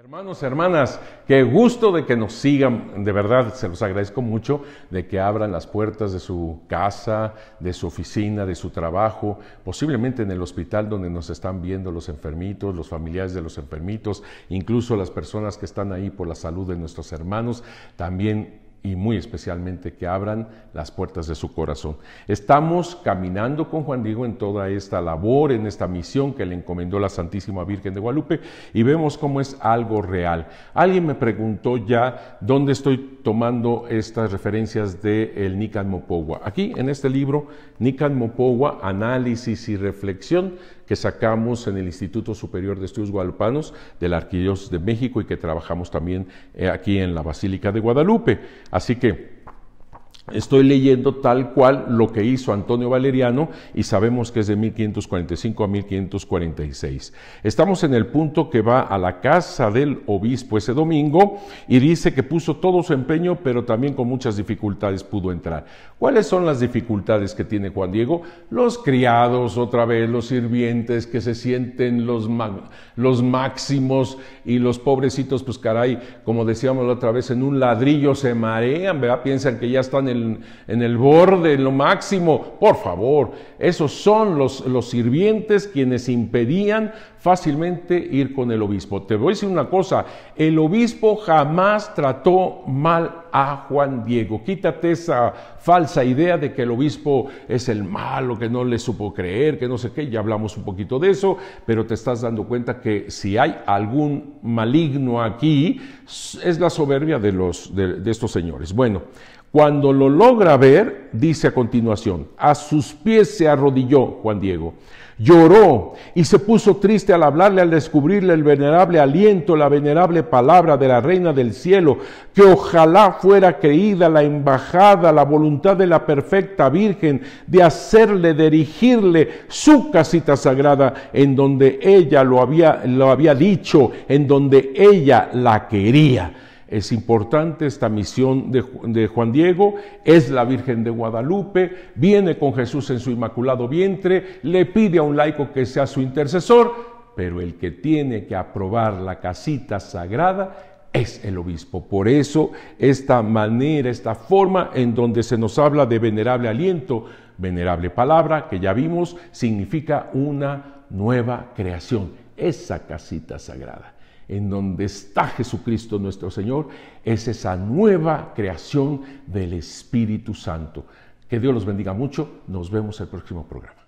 Hermanos, hermanas, qué gusto de que nos sigan, de verdad se los agradezco mucho de que abran las puertas de su casa, de su oficina, de su trabajo, posiblemente en el hospital donde nos están viendo los enfermitos, los familiares de los enfermitos, incluso las personas que están ahí por la salud de nuestros hermanos, también y muy especialmente que abran las puertas de su corazón. Estamos caminando con Juan Diego en toda esta labor, en esta misión que le encomendó la Santísima Virgen de Guadalupe y vemos cómo es algo real. Alguien me preguntó ya dónde estoy tomando estas referencias de el Nican Mopowa. Aquí en este libro, Nican Mopowa, Análisis y Reflexión que sacamos en el Instituto Superior de Estudios Guadalupanos de la Arquidiócesis de México y que trabajamos también eh, aquí en la Basílica de Guadalupe. Así que Estoy leyendo tal cual lo que hizo Antonio Valeriano y sabemos que es de 1545 a 1546. Estamos en el punto que va a la casa del obispo ese domingo y dice que puso todo su empeño, pero también con muchas dificultades pudo entrar. ¿Cuáles son las dificultades que tiene Juan Diego? Los criados, otra vez, los sirvientes que se sienten los, los máximos y los pobrecitos, pues caray, como decíamos la otra vez, en un ladrillo se marean, ¿verdad? Piensan que ya están en en el borde, en lo máximo. Por favor, esos son los, los sirvientes quienes impedían fácilmente ir con el obispo. Te voy a decir una cosa, el obispo jamás trató mal a Juan Diego. Quítate esa falsa idea de que el obispo es el malo, que no le supo creer, que no sé qué, ya hablamos un poquito de eso, pero te estás dando cuenta que si hay algún maligno aquí, es la soberbia de, los, de, estos señores. Bueno, cuando lo logra ver, dice a continuación, a sus pies se arrodilló Juan Diego. Lloró y se puso triste al hablarle, al descubrirle el venerable aliento, la venerable palabra de la reina del cielo, que ojalá fuera creída la embajada, la voluntad de la perfecta Virgen, de hacerle, de erigirle su casita sagrada en donde ella lo había, lo había dicho, en donde ella la quería. Es importante esta misión de, Juan Diego, es la Virgen de Guadalupe, viene con Jesús en su inmaculado vientre, le pide a un laico que sea su intercesor, pero el que tiene que aprobar la casita sagrada es el obispo. Por eso esta manera, esta forma en donde se nos habla de venerable aliento, venerable palabra que ya vimos, significa una nueva creación, esa casita sagrada en donde está Jesucristo nuestro Señor, es esa nueva creación del Espíritu Santo. Que Dios los bendiga mucho. Nos vemos el próximo programa.